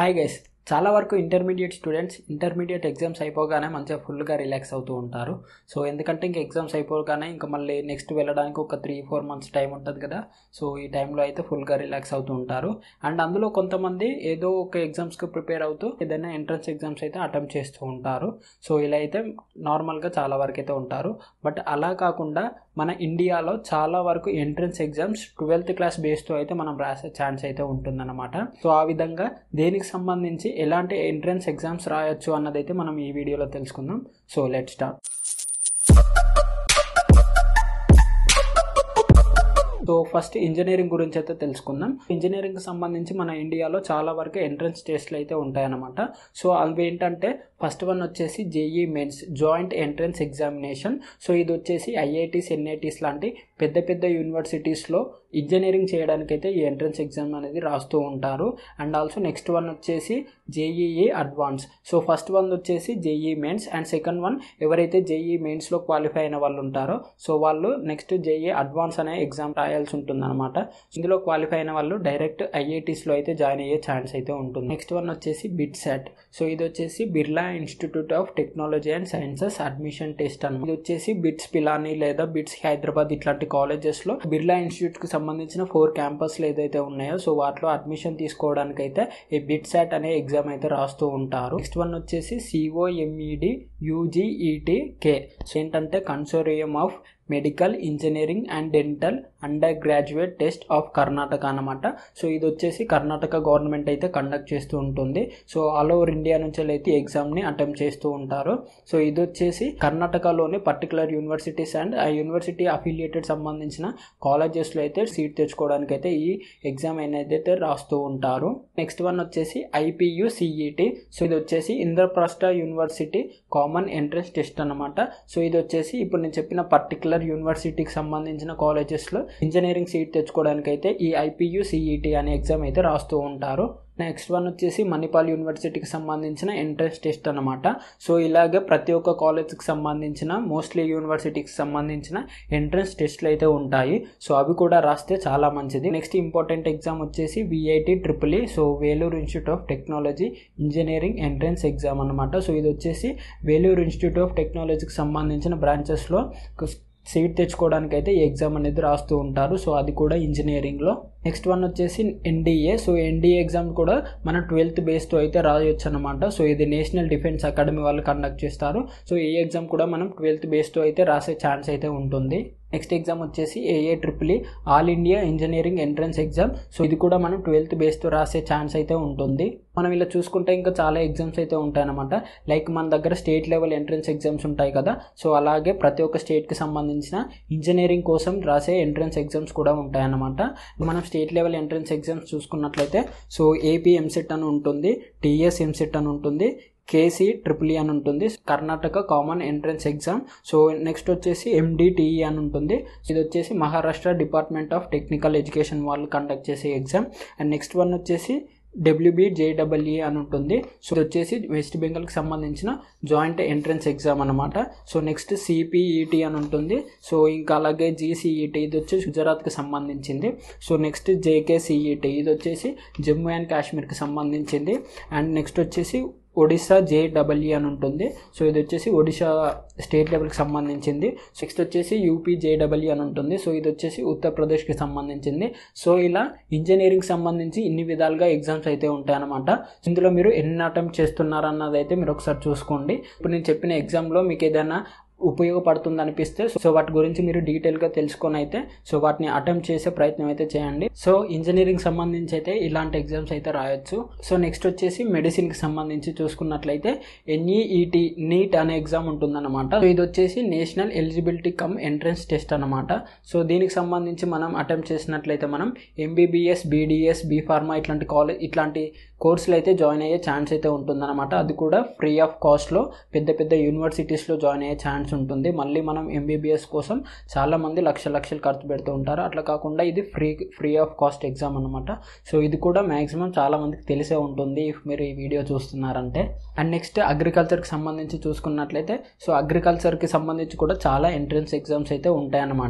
hi guys చాలా వరకు intermediate students intermediate exams అయిపోగానే మంచిగా ఫుల్గా రిలాక్స్ అవుతూ ఉంటారు సో ఎందుకంటే ఇంకా ఎగ్జామ్స్ అయిపోగానే ఇంకా మళ్ళీ నెక్స్ట్ వెళ్ళడానికి ఒక త్రీ ఫోర్ మంత్స్ టైం ఉంటుంది కదా సో ఈ టైంలో అయితే ఫుల్గా రిలాక్స్ అవుతూ ఉంటారు అండ్ అందులో కొంతమంది ఏదో ఒక ఎగ్జామ్స్కి ప్రిపేర్ అవుతూ ఏదైనా ఎంట్రన్స్ ఎగ్జామ్స్ అయితే అటెంప్ట్ చేస్తూ ఉంటారు సో ఇలా అయితే నార్మల్గా చాలా వరకు అయితే ఉంటారు బట్ అలా కాకుండా మన ఇండియాలో చాలా వరకు ఎంట్రన్స్ ఎగ్జామ్స్ ట్వెల్త్ క్లాస్ బేస్తో అయితే మనం రాసే ఛాన్స్ అయితే ఉంటుందన్నమాట సో ఆ విధంగా దేనికి సంబంధించి ఎలాంటి ఎంట్రన్స్ ఎగ్జామ్స్ రాయొచ్చు అన్నదైతే మనం ఈ వీడియోలో తెలుసుకుందాం so let start so first engineering గురించి అయితే తెలుసుకుందాం ఇంజనీరింగ్ సంబంధించి మన ఇండియాలో చాలా వరకు ఎంట్రన్స్ టెస్ట్లు అయితే ఉంటాయన్నమాట సో అవి ఏంటంటే ఫస్ట్ వన్ వచ్చేసి JEE mains joint entrance examination so ఇది వచ్చేసి ఐఐటీస్ ఎన్ఐటీస్ లాంటి పెద్ద పెద్ద యూనివర్సిటీస్లో ఇంజనీరింగ్ చేయడానికైతే ఈ ఎంట్రన్స్ ఎగ్జామ్ అనేది రాస్తూ ఉంటారు అండ్ ఆల్సో నెక్స్ట్ వన్ వచ్చేసి JEE advance e e so first one వచ్చేసి JEE mains and second one ఎవరైతే జేఈ మెయిన్స్లో క్వాలిఫై అయిన వాళ్ళు ఉంటారో సో వాళ్ళు నెక్స్ట్ జేఈ అడ్వాన్స్ అనే ఎగ్జామ్ రాయాలి ఉంటుంది అనమాట ఇందులో క్వాలిఫై అయిన వాళ్ళు డైరెక్ట్ లో అయితే జాయిన్ అయ్యే ఛాన్స్ అయితే ఉంటుంది నెక్స్ట్ వన్ వచ్చేసి బిట్ సెట్ సో ఇది వచ్చేసి Birla institute of technology and sciences admission test అని ఇది వచ్చేసి బిట్స్ పిలాని లేదా బిట్స్ హైదరాబాద్ ఇట్లాంటి కాలేజెస్లో బిర్లా ఇన్స్టిట్యూట్ కి సంబంధించిన ఫోర్ క్యాంపస్లు ఏదైతే ఉన్నాయో సో వాటిలో అడ్మిషన్ తీసుకోవడానికి అయితే ఈ బిట్ సెట్ అనే ఎగ్జామ్ అయితే రాస్తూ ఉంటారు నెక్స్ట్ వన్ వచ్చేసి సిఓఎంఈడి యూజీఈటి కే సో ఏంటంటే consortium of medical engineering and dental undergraduate test of Karnataka అనమాట సో ఇది వచ్చేసి కర్ణాటక గవర్నమెంట్ అయితే కండక్ట్ చేస్తూ ఉంటుంది సో ఆల్ ఓవర్ ఇండియా నుంచి అయితే ఎగ్జామ్ని అటెంప్ట్ చేస్తూ ఉంటారు సో ఇది వచ్చేసి కర్ణాటకలోని పర్టికులర్ యూనివర్సిటీస్ అండ్ ఆ యూనివర్సిటీ అఫిలియేటెడ్ సంబంధించిన కాలేజెస్లో అయితే సీట్ తెచ్చుకోవడానికి అయితే ఈ ఎగ్జామ్ అనేది అయితే రాస్తూ ఉంటారు నెక్స్ట్ వన్ వచ్చేసి ఐపీయు సిఈటి సో ఇది వచ్చేసి Indraprastha university common entrance test అనమాట సో ఇది వచ్చేసి ఇప్పుడు నేను చెప్పిన పర్టికులర్ సెంటర్ యూనివర్సిటీకి సంబంధించిన కాలేజెస్లో ఇంజనీరింగ్ సీట్ తెచ్చుకోవడానికి అయితే ఈ ఐపీయూ సిఈటీ అనే ఎగ్జామ్ అయితే రాస్తూ ఉంటారు నెక్స్ట్ వన్ వచ్చేసి మణిపాల్ యూనివర్సిటీకి సంబంధించిన ఎంట్రెన్స్ టెస్ట్ అనమాట సో ఇలాగే ప్రతి ఒక్క కాలేజ్కి సంబంధించిన మోస్ట్లీ యూనివర్సిటీకి సంబంధించిన ఎంట్రెన్స్ టెస్ట్లు అయితే ఉంటాయి సో అవి కూడా రాస్తే చాలా మంచిది నెక్స్ట్ ఇంపార్టెంట్ ఎగ్జామ్ వచ్చేసి VIT triple E so Vellore institute of technology engineering entrance exam అనమాట సో ఇది వచ్చేసి వేలూరు ఇన్స్టిట్యూట్ ఆఫ్ టెక్నాలజీకి సంబంధించిన బ్రాంచెస్లో సీట్ తెచ్చుకోవడానికి అయితే ఈ ఎగ్జామ్ అనేది రాస్తూ ఉంటారు సో అది కూడా ఇంజనీరింగ్లో నెక్స్ట్ వన్ వచ్చేసి ఎన్డీఏ సో ఎన్డీఏ ఎగ్జామ్ కూడా మన ట్వెల్త్ బేస్తో అయితే రాయొచ్చు అనమాట సో ఇది నేషనల్ డిఫెన్స్ అకాడమీ వాళ్ళు కండక్ట్ చేస్తారు సో ఈ ఎగ్జామ్ కూడా మనం ట్వెల్త్ బేస్తో అయితే రాసే ఛాన్స్ అయితే ఉంటుంది నెక్స్ట్ ఎగ్జామ్ వచ్చేసి AI triple all India engineering entrance exam so ఇది కూడా మనం ట్వెల్త్ బేస్తో రాసే ఛాన్స్ అయితే ఉంటుంది మనం ఇలా చూసుకుంటే ఇంకా చాలా ఎగ్జామ్స్ అయితే ఉంటాయన్నమాట లైక్ మన దగ్గర స్టేట్ లెవెల్ ఎంట్రన్స్ ఎగ్జామ్స్ ఉంటాయి కదా సో అలాగే ప్రతి ఒక్క స్టేట్కి సంబంధించిన ఇంజనీరింగ్ కోసం రాసే ఎంట్రన్స్ ఎగ్జామ్స్ కూడా ఉంటాయన్నమాట మనం స్టేట్ లెవెల్ ఎంట్రన్స్ ఎగ్జామ్స్ చూసుకున్నట్లయితే సో ఏపీ ఎంసెట్ అని ఉంటుంది టీఎస్ ఎంసెట్ అని ఉంటుంది కేసీ ట్రిపుల్ e అని ఉంటుంది Karnataka common entrance exam so next వచ్చేసి ఎండిటిఈ e అని ఉంటుంది ఇది వచ్చేసి Maharashtra department of technical education వాళ్ళు కండక్ట్ చేసే ఎగ్జామ్ అండ్ నెక్స్ట్ వన్ వచ్చేసి డబ్ల్యూబీ జేడబ్ల్యూఈ e అని ఉంటుంది సో ఇది వచ్చేసి వెస్ట్ బెంగాల్కి సంబంధించిన జాయింట్ ఎంట్రన్స్ ఎగ్జామ్ అనమాట సో నెక్స్ట్ సిపిఈటీ అని ఉంటుంది సో ఇంకా అలాగే జీసీఈటీ ఇది వచ్చేసి గుజరాత్కి సంబంధించింది సో నెక్స్ట్ జేకేసీఈటీ ఇది వచ్చేసి జమ్మూ అండ్ కాశ్మీర్కి సంబంధించింది అండ్ నెక్స్ట్ వచ్చేసి ఒడిశా జేడబ్ల్యూ అని ఉంటుంది సో ఇది వచ్చేసి ఒడిశా స్టేట్ లెవెల్కి సంబంధించింది సిక్స్త్ వచ్చేసి యూపీ జేడబ్ల్యూ అని ఉంటుంది సో ఇది వచ్చేసి ఉత్తరప్రదేశ్కి సంబంధించింది సో ఇలా ఇంజనీరింగ్ సంబంధించి ఇన్ని విధాలుగా ఎగ్జామ్స్ అయితే ఉంటాయన్నమాట ఇందులో మీరు ఎన్ని అటెంప్ట్ చేస్తున్నారన్నది అయితే మీరు ఒకసారి చూసుకోండి ఇప్పుడు నేను చెప్పిన ఎగ్జామ్లో మీకు ఏదైనా ఉపయోగపడుతుంది అనిపిస్తే సో వాటి గురించి మీరు డీటెయిల్గా తెలుసుకొని అయితే సో వాటిని అటెంప్ట్ చేసే ప్రయత్నం అయితే చేయండి సో ఇంజనీరింగ్ సంబంధించి అయితే ఇలాంటి ఎగ్జామ్స్ అయితే రాయొచ్చు సో నెక్స్ట్ వచ్చేసి మెడిసిన్ కి సంబంధించి చూసుకున్నట్లయితే ఎన్ఈఈటి నీట్ అనే ఎగ్జామ్ ఉంటుందన్నమాట సో ఇది వచ్చేసి national eligibility cum entrance test అనమాట సో దీనికి సంబంధించి మనం అటెంప్ట్ చేసినట్లయితే మనం ఎంబీబీఎస్ బీడీఎస్ బీఫార్మా ఇట్లాంటి కాలేజ్ ఇట్లాంటి కోర్సులు అయితే జాయిన్ అయ్యే ఛాన్స్ అయితే ఉంటుందన్నమాట అది కూడా ఫ్రీ ఆఫ్ కాస్ట్లో పెద్ద పెద్ద యూనివర్సిటీస్లో జాయిన్ అయ్యే ఛాన్స్ ఛాన్స్ ఉంటుంది మళ్ళీ మనం ఎంబీబీఎస్ కోసం చాలామంది లక్ష లక్షలు ఖర్చు పెడుతూ ఉంటారు అట్లా కాకుండా ఇది free free of cost exam అనమాట సో ఇది కూడా మ్యాక్సిమం చాలామందికి తెలిసే ఉంటుంది ఇఫ్ మీరు ఈ వీడియో చూస్తున్నారంటే అండ్ నెక్స్ట్ అగ్రికల్చర్కి సంబంధించి చూసుకున్నట్లయితే సో అగ్రికల్చర్కి సంబంధించి కూడా చాలా ఎంట్రన్స్ ఎగ్జామ్స్ అయితే ఉంటాయన్నమాట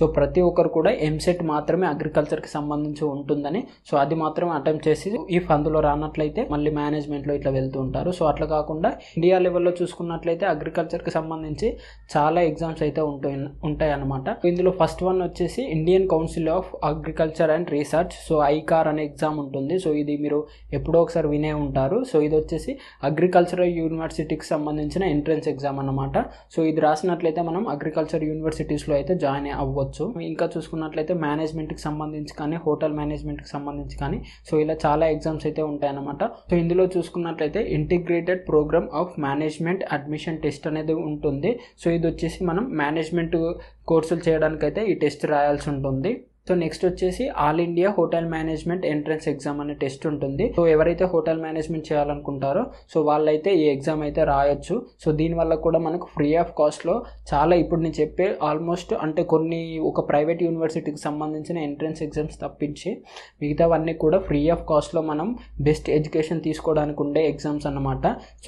సో ప్రతి ఒక్కరు కూడా ఎంసెట్ మాత్రమే అగ్రికల్చర్కి సంబంధించి ఉంటుందని సో అది మాత్రం అటెంప్ట్ చేసి ఇఫ్ అందులో రానట్లయితే మళ్ళీ మేనేజ్మెంట్లో ఇట్లా వెళ్తూ ఉంటారు సో అట్లా కాకుండా ఇండియా లెవెల్లో చూసుకున్నట్లయితే అగ్రికల్చర్కి సంబంధించి చాలా ఎగ్జామ్స్ అయితే ఉంటాయి ఉంటాయి అన్నమాట ఇందులో ఫస్ట్ వన్ వచ్చేసి Indian council of agriculture and research so ICAR అనే ఎగ్జామ్ ఉంటుంది సో ఇది మీరు ఎప్పుడో ఒకసారి వినే ఉంటారు సో ఇది వచ్చేసి అగ్రికల్చరల్ యూనివర్సిటీకి సంబంధించిన ఎంట్రన్స్ ఎగ్జామ్ అనమాట సో ఇది రాసినట్లయితే మనం అగ్రికల్చర్ యూనివర్సిటీస్లో అయితే జాయిన్ అవ్వచ్చు ఇంకా చూసుకున్నట్లయితే మేనేజ్మెంట్కి సంబంధించి కానీ హోటల్ మేనేజ్మెంట్కి సంబంధించి కానీ సో ఇలా చాలా ఎగ్జామ్స్ అయితే ఉంటాయన్నమాట సో ఇందులో చూసుకున్నట్లయితే integrated program of management admission test అనేది ఉంటుంది సో ఇది వచ్చేసి మనం మేనేజ్మెంట్ కోర్సులు చేయడానికైతే ఈ టెస్ట్ రాయాల్సి ఉంటుంది సో నెక్స్ట్ వచ్చేసి all India hotel management entrance exam అనే టెస్ట్ ఉంటుంది సో ఎవరైతే హోటల్ మేనేజ్మెంట్ చేయాలనుకుంటారో సో వాళ్ళైతే ఈ ఎగ్జామ్ అయితే రాయొచ్చు సో దీనివల్ల కూడా మనకు ఫ్రీ ఆఫ్ కాస్ట్లో చాలా ఇప్పుడు నేను చెప్పే ఆల్మోస్ట్ అంటే కొన్ని ఒక ప్రైవేట్ యూనివర్సిటీకి సంబంధించిన ఎంట్రన్స్ ఎగ్జామ్స్ తప్పించి మిగతావన్నీ కూడా ఫ్రీ ఆఫ్ కాస్ట్లో మనం బెస్ట్ ఎడ్యుకేషన్ తీసుకోవడానికి ఉండే ఎగ్జామ్స్ అన్నమాట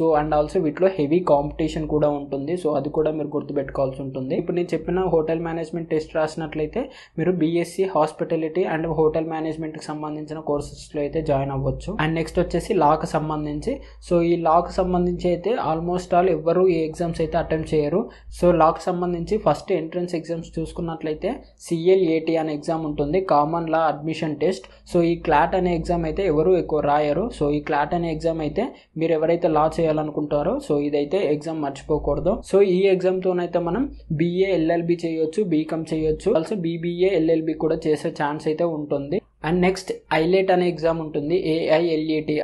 సో అండ్ ఆల్సో వీటిలో హెవీ కాంపిటీషన్ కూడా ఉంటుంది సో అది కూడా మీరు గుర్తుపెట్టుకోవాల్సి ఉంటుంది ఇప్పుడు నేను చెప్పిన హోటల్ మేనేజ్మెంట్ టెస్ట్ రాసినట్లయితే మీరు BSc hospitality and hotel management కి సంబంధించిన కోర్సెస్లో అయితే జాయిన్ అవ్వచ్చు అండ్ నెక్స్ట్ వచ్చేసి లాకి సంబంధించి సో ఈ లాకి సంబంధించి అయితే ఆల్మోస్ట్ ఆల్ ఎవ్వరు ఈ ఎగ్జామ్స్ అయితే అటెంప్ట్ చేయరు సో కి సంబంధించి ఫస్ట్ ఎంట్రన్స్ ఎగ్జామ్స్ చూసుకున్నట్లయితే సిఎల్ఏటి అనే ఎగ్జామ్ ఉంటుంది common law admission test so ఈ క్లాట్ అనే ఎగ్జామ్ అయితే ఎవరు ఎక్కువ రాయరు సో ఈ క్లాట్ అనే ఎగ్జామ్ అయితే మీరు ఎవరైతే లా చేయాలనుకుంటారో సో ఇదైతే ఎగ్జామ్ మర్చిపోకూడదు సో ఈ ఎగ్జామ్తోనైతే మనం బిఏ ఎల్ఎల్బి చేయొచ్చు బీకామ్ చేయొచ్చు ఆల్సో బీబీఏ ఎల్ఎల్బి కూడా కూడా చేసే ఛాన్స్ అయితే ఉంటుంది అండ్ నెక్స్ట్ ఐలెట్ అనే ఎగ్జామ్ ఉంటుంది AILET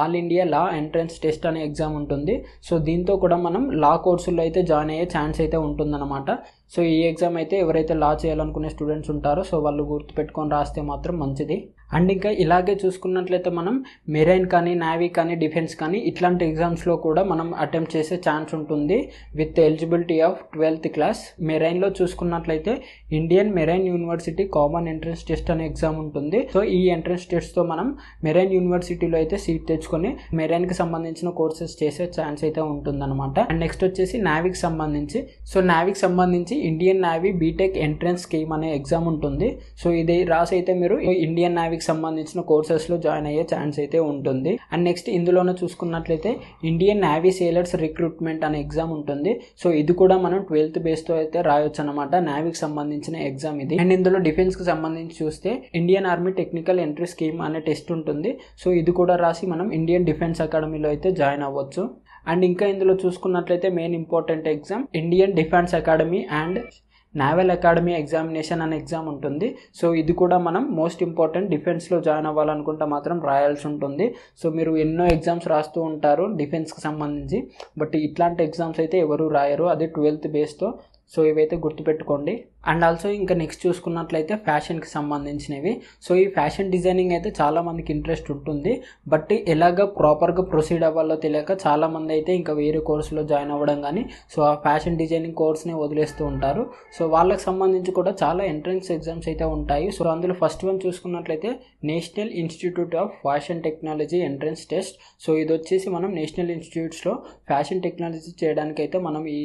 all India law entrance test అనే ఎగ్జామ్ ఉంటుంది సో దీంతో కూడా మనం లా కోర్సుల్లో అయితే జాయిన్ అయ్యే ఛాన్స్ అయితే ఉంటుందన్నమాట సో ఈ ఎగ్జామ్ అయితే ఎవరైతే లా చేయాలనుకునే స్టూడెంట్స్ ఉంటారో సో వాళ్ళు గుర్తుపెట్టుకొని రాస్తే మాత్రం మంచిది అండ్ ఇంకా ఇలాగే చూసుకున్నట్లయితే మనం మెరైన్ కానీ నావీ కానీ డిఫెన్స్ కానీ ఇట్లాంటి ఎగ్జామ్స్లో కూడా మనం అటెంప్ట్ చేసే ఛాన్స్ ఉంటుంది with eligibility of twelfth class మెరైన్లో చూసుకున్నట్లయితే Indian marine university common entrance test అనే ఎగ్జామ్ ఉంటుంది సో ఈ ఎంట్రన్స్ టెస్ట్తో మనం మెరైన్ యూనివర్సిటీలో అయితే సీట్ తెచ్చుకొని మెరైన్కి సంబంధించిన కోర్సెస్ చేసే ఛాన్స్ అయితే ఉంటుందన్నమాట అండ్ నెక్స్ట్ వచ్చేసి నావీకి సంబంధించి సో నావీకి సంబంధించి Indian navy BTech entrance scheme అనే ఎగ్జామ్ ఉంటుంది సో ఇది రాసి అయితే మీరు ఇండియన్ నావీకి సంబంధించిన కోర్సెస్లో జాయిన్ అయ్యే ఛాన్స్ అయితే ఉంటుంది అండ్ నెక్స్ట్ ఇందులోనే చూసుకున్నట్లయితే ఇండియన్ నావీ సేలర్స్ రిక్రూట్మెంట్ అనే ఎగ్జామ్ ఉంటుంది సో ఇది కూడా మనం ట్వెల్త్ బేస్ తో అయితే రాయొచ్చు అనమాట నావీకి సంబంధించిన ఎగ్జామ్ ఇది అండ్ ఇందులో డిఫెన్స్ కి సంబంధించి చూస్తే Indian army technical entry scheme అనే టెస్ట్ ఉంటుంది సో ఇది కూడా రాసి మనం ఇండియన్ డిఫెన్స్ అకాడమీలో అయితే జాయిన్ అవ్వచ్చు అండ్ ఇంకా ఇందులో చూసుకున్నట్లయితే main important exam Indian defence academy and naval academy examination అనే ఎగ్జామ్ ఉంటుంది సో ఇది కూడా మనం మోస్ట్ ఇంపార్టెంట్ డిఫెన్స్లో జాయిన్ అవ్వాలనుకుంటే మాత్రం రాయాల్సి ఉంటుంది సో మీరు ఎన్నో ఎగ్జామ్స్ రాస్తూ ఉంటారు డిఫెన్స్కి సంబంధించి బట్ ఇట్లాంటి ఎగ్జామ్స్ అయితే ఎవరు రాయరు అదే ట్వెల్త్ బేస్తో సో ఇవైతే గుర్తుపెట్టుకోండి అండ్ ఆల్సో ఇంకా నెక్స్ట్ చూసుకున్నట్లయితే ఫ్యాషన్కి సంబంధించినవి సో ఈ ఫ్యాషన్ డిజైనింగ్ అయితే చాలామందికి ఇంట్రెస్ట్ ఉంటుంది బట్ ఎలాగ ప్రాపర్గా ప్రొసీడ్ అవ్వాలో తెలియక చాలామంది అయితే ఇంకా వేరే కోర్సులో జాయిన్ అవ్వడం కానీ సో ఆ ఫ్యాషన్ డిజైనింగ్ కోర్స్ని వదిలేస్తూ ఉంటారు సో వాళ్ళకి సంబంధించి కూడా చాలా ఎంట్రన్స్ ఎగ్జామ్స్ అయితే ఉంటాయి సో అందులో ఫస్ట్ వన్ చూసుకున్నట్లయితే national institute of fashion technology entrance test so ఇది వచ్చేసి మనం నేషనల్ ఇన్స్టిట్యూట్స్లో ఫ్యాషన్ టెక్నాలజీ చేయడానికి అయితే మనం ఈ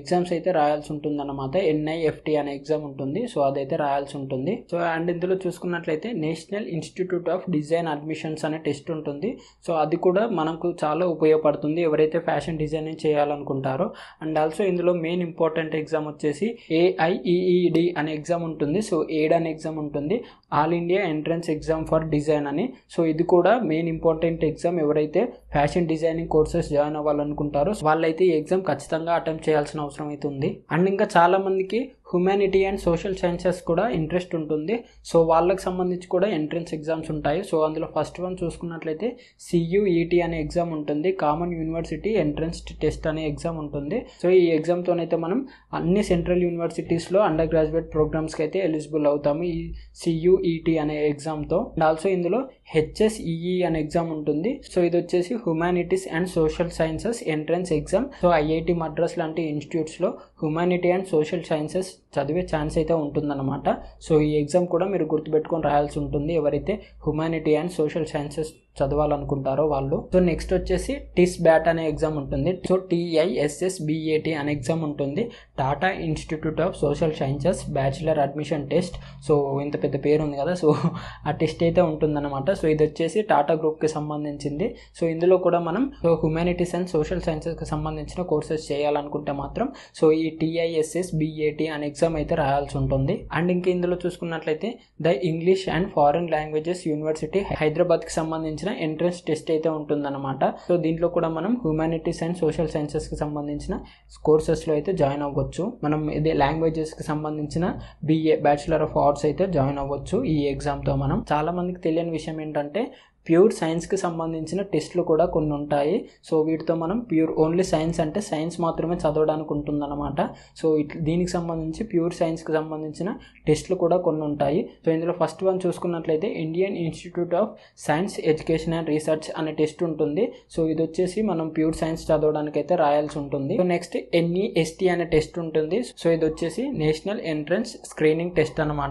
ఎగ్జామ్స్ అయితే రాయాల్సి ఉంటుందన్నమాట ఎన్ఐఎఫ్టీ అనే ఎగ్జామ్ ఉంటుంది సో అదైతే రాయాల్సి ఉంటుంది సో అండ్ ఇందులో చూసుకున్నట్లయితే national institute of design admissions అనే టెస్ట్ ఉంటుంది సో అది కూడా మనకు చాలా ఉపయోగపడుతుంది ఎవరైతే ఫ్యాషన్ డిజైనింగ్ చేయాలనుకుంటారో అండ్ ఆల్సో ఇందులో మెయిన్ ఇంపార్టెంట్ ఎగ్జామ్ వచ్చేసి ఏఐఈఈడి e e అనే ఎగ్జామ్ ఉంటుంది సో ఏడ్ e అనే ఎగ్జామ్ ఉంటుంది all India entrance exam for design అని సో ఇది కూడా మెయిన్ ఇంపార్టెంట్ ఎగ్జామ్ ఎవరైతే ఫ్యాషన్ డిజైనింగ్ కోర్సెస్ జాయిన్ అవ్వాలనుకుంటారో వాళ్ళైతే ఈ ఎగ్జామ్ ఖచ్చితంగా అటెంప్ట్ చేయాల్సిన అవసరం అయితే ఉంది అండ్ ఇంకా చాలా మందికి హ్యుమానిటీ అండ్ సోషల్ సైన్సెస్ కూడా ఇంట్రెస్ట్ ఉంటుంది సో వాళ్ళకి సంబంధించి కూడా ఎంట్రన్స్ ఎగ్జామ్స్ ఉంటాయి సో అందులో ఫస్ట్ వన్ చూసుకున్నట్లయితే సియుఈటీ e అనే ఎగ్జామ్ ఉంటుంది కామన్ యూనివర్సిటీ ఎంట్రన్స్ టెస్ట్ అనే ఎగ్జామ్ ఉంటుంది సో ఈ ఎగ్జామ్తోనైతే మనం అన్ని సెంట్రల్ యూనివర్సిటీస్లో అండర్ గ్రాడ్యుయేట్ ప్రోగ్రామ్స్కి అయితే ఎలిజిబుల్ అవుతాము ఈ సియుఈటీ e అనే ఎగ్జామ్తో అండ్ ఆల్సో ఇందులో హెచ్ఎస్ఈఈ e అనే ఎగ్జామ్ ఉంటుంది సో ఇది వచ్చేసి humanities and social sciences entrance exam so IIT Madras లాంటి ఇన్స్టిట్యూట్స్లో humanity and social sciences చదివే ఛాన్స్ అయితే ఉంటుందన్నమాట సో ఈ ఎగ్జామ్ కూడా మీరు గుర్తుపెట్టుకొని రాయాల్సి ఉంటుంది ఎవరైతే హ్యుమానిటీ అండ్ సోషల్ సైన్సెస్ చదవాలనుకుంటారో వాళ్ళు సో నెక్స్ట్ వచ్చేసి టిస్ బ్యాట్ అనే ఎగ్జామ్ ఉంటుంది సో టీఐఎస్ఎస్ బిఏటి అనే ఎగ్జామ్ ఉంటుంది Tata institute of social sciences bachelor admission test so ఇంత పెద్ద పేరు ఉంది కదా సో ఆ టెస్ట్ అయితే ఉంటుందన్నమాట సో ఇది వచ్చేసి టాటా గ్రూప్కి సంబంధించింది సో ఇందులో కూడా మనం సో హ్యుమానిటీస్ అండ్ సోషల్ సైన్సెస్కి సంబంధించిన కోర్సెస్ చేయాలనుకుంటే మాత్రం సో ఈ టీఐఎస్ఎస్ బిఏటి అనే ఎగ్జామ్ అయితే రాయాల్సి ఉంటుంది అండ్ ఇంకా ఇందులో చూసుకున్నట్లయితే the English and foreign languages university హైదరాబాద్కి సంబంధించిన ఎంట్రన్స్ టెస్ట్ అయితే ఉంటుందన్నమాట సో దీంట్లో కూడా మనం హ్యూమానిటీస్ అండ్ సోషల్ సైన్సెస్కి సంబంధించిన కోర్సెస్లో అయితే జాయిన్ అవ్వచ్చు మనం ఇదే లాంగ్వేజెస్కి సంబంధించిన బీఏ బ్యాచిలర్ ఆఫ్ ఆర్ట్స్ అయితే జాయిన్ అవ్వచ్చు ఈ ఎగ్జామ్తో మనం చాలామందికి తెలియని విషయం ఏంటంటే ప్యూర్ సైన్స్కి సంబంధించిన టెస్ట్లు కూడా కొన్ని ఉంటాయి సో వీటితో మనం ప్యూర్ ఓన్లీ సైన్స్ అంటే సైన్స్ మాత్రమే చదవడానికి ఉంటుందన్నమాట సో దీనికి సంబంధించి ప్యూర్ సైన్స్కి సంబంధించిన టెస్ట్లు కూడా కొన్ని ఉంటాయి సో ఇందులో ఫస్ట్ వన్ చూసుకున్నట్లయితే Indian institute of science education and research అనే టెస్ట్ ఉంటుంది సో ఇది వచ్చేసి మనం ప్యూర్ సైన్స్ చదవడానికి అయితే రాయాల్సి ఉంటుంది సో నెక్స్ట్ ఎన్ఈఎస్టీ అనే టెస్ట్ ఉంటుంది సో ఇది వచ్చేసి నేషనల్ ఎంట్రన్స్ స్క్రీనింగ్ టెస్ట్ అనమాట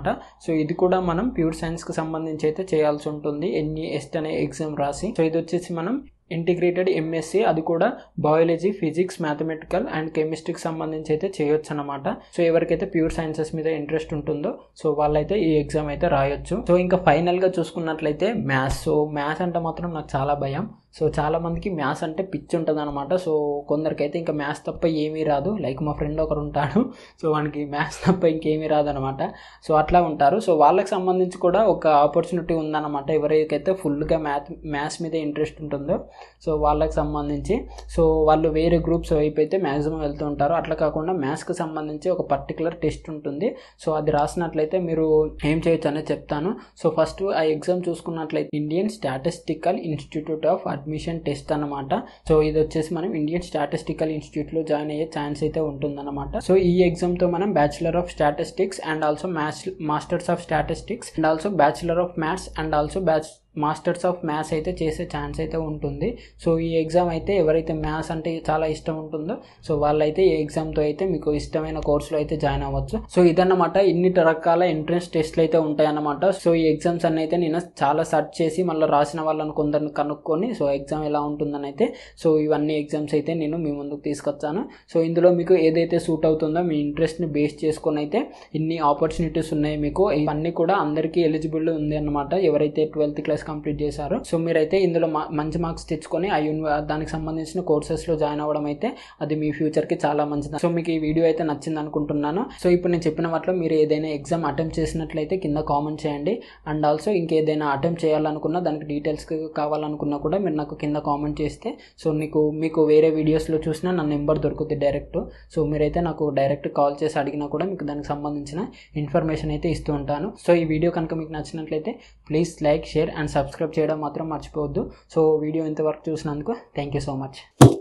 సో ఇది కూడా మనం ప్యూర్ సైన్స్కి సంబంధించి అయితే చేయాల్సి ఉంటుంది ఎన్ఈఎస్టీ అనే అనే ఎగ్జామ్ రాసి సో ఇది వచ్చేసి మనం ఇంటిగ్రేటెడ్ ఎంఎస్సి అది కూడా బయాలజీ ఫిజిక్స్ మ్యాథమెటికల్ అండ్ కెమిస్ట్రీకి సంబంధించి అయితే చేయొచ్చు అనమాట సో ఎవరికైతే ప్యూర్ సైన్సెస్ మీద ఇంట్రెస్ట్ ఉంటుందో సో వాళ్ళైతే ఈ ఎగ్జామ్ అయితే రాయొచ్చు సో ఇంకా ఫైనల్గా చూసుకున్నట్లయితే మ్యాథ్స్ సో మ్యాథ్స్ అంటే మాత్రం నాకు చాలా భయం సో చాలామందికి మ్యాథ్స్ అంటే పిచ్చి ఉంటుంది అనమాట సో కొందరికైతే ఇంకా మ్యాథ్స్ తప్ప ఏమీ రాదు లైక్ మా ఫ్రెండ్ ఒకరు ఉంటాడు సో వానికి మ్యాథ్స్ తప్ప ఇంకేమీ రాదనమాట సో అట్లా ఉంటారు సో వాళ్ళకి సంబంధించి కూడా ఒక ఆపర్చునిటీ ఉందన్నమాట ఎవరికైతే ఫుల్గా మ్యాథ్ మ్యాథ్స్ మీద ఇంట్రెస్ట్ ఉంటుందో సో వాళ్ళకి సంబంధించి సో వాళ్ళు వేరే గ్రూప్స్ వైపు అయితే మ్యాక్సిమం వెళ్తూ ఉంటారు అట్లా కాకుండా మ్యాథ్స్కి సంబంధించి ఒక పర్టికులర్ టెస్ట్ ఉంటుంది సో అది రాసినట్లయితే మీరు ఏం చేయొచ్చు అనేది చెప్తాను సో ఫస్ట్ ఆ ఎగ్జామ్ చూసుకున్నట్లయితే Indian statistical institute of admission test అనమాట సో ఇది వచ్చేసి మనం ఇండియన్ స్టాటిస్టికల్ ఇన్స్టిట్యూట్లో జాయిన్ అయ్యే ఛాన్స్ అయితే ఉంటుందన్నమాట సో ఈ ఎగ్జామ్తో మనం bachelor of statistics and also maths masters of statistics and also bachelor of maths and also batch masters of maths అయితే చేసే ఛాన్స్ అయితే ఉంటుంది సో ఈ ఎగ్జామ్ అయితే ఎవరైతే మ్యాథ్స్ అంటే చాలా ఇష్టం ఉంటుందో సో వాళ్ళైతే ఈ ఎగ్జామ్తో అయితే మీకు ఇష్టమైన కోర్సులో అయితే జాయిన్ అవ్వచ్చు సో ఇదన్నమాట ఇన్ని రకాల ఎంట్రన్స్ టెస్ట్లు అయితే ఉంటాయన్నమాట సో ఈ ఎగ్జామ్స్ అన్ని అయితే నేను చాలా సెర్చ్ చేసి మళ్ళీ రాసిన వాళ్ళని కొందరిని కనుక్కొని సో ఎగ్జామ్ ఎలా ఉంటుందని అయితే సో ఇవన్నీ ఎగ్జామ్స్ అయితే నేను మీ ముందుకు తీసుకొచ్చాను సో ఇందులో మీకు ఏదైతే సూట్ అవుతుందో మీ ఇంట్రెస్ట్ని బేస్ చేసుకొని అయితే ఇన్ని ఆపర్చునిటీస్ ఉన్నాయి మీకు ఇవన్నీ కూడా అందరికీ ఎలిజిబుల్ ఉంది అనమాట ఎవరైతే ట్వెల్త్ క్లాస్ కంప్లీట్ చేశారు సో మీరైతే ఇందులో మంచి మార్క్స్ తెచ్చుకొని ఆ దానికి సంబంధించిన కోర్సెస్లో జాయిన్ అవ్వడం అయితే అది మీ ఫ్యూచర్కి చాలా మంచిది సో మీకు ఈ వీడియో అయితే నచ్చింది అనుకుంటున్నాను సో ఇప్పుడు నేను చెప్పిన వాటిలో మీరు ఏదైనా ఎగ్జామ్ అటెంప్ట్ చేసినట్లయితే కింద కామెంట్ చేయండి అండ్ ఆల్సో ఇంకేదైనా అటెంప్ట్ చేయాలనుకున్నా దానికి డీటెయిల్స్ కావాలనుకున్నా కూడా మీరు నాకు కింద కామెంట్ చేస్తే సో నీకు మీకు వేరే వీడియోస్లో చూసినా నా నెంబర్ దొరుకుతుంది డైరెక్ట్ సో మీరైతే నాకు డైరెక్ట్ కాల్ చేసి అడిగినా కూడా మీకు దానికి సంబంధించిన ఇన్ఫర్మేషన్ అయితే ఇస్తూ ఉంటాను సో ఈ వీడియో కనుక మీకు నచ్చినట్లయితే please like share and subscribe చేయడం మాత్రం మర్చిపోవద్దు సో వీడియో ఇంతవరకు చూసినందుకు థ్యాంక్ యూ సో మచ్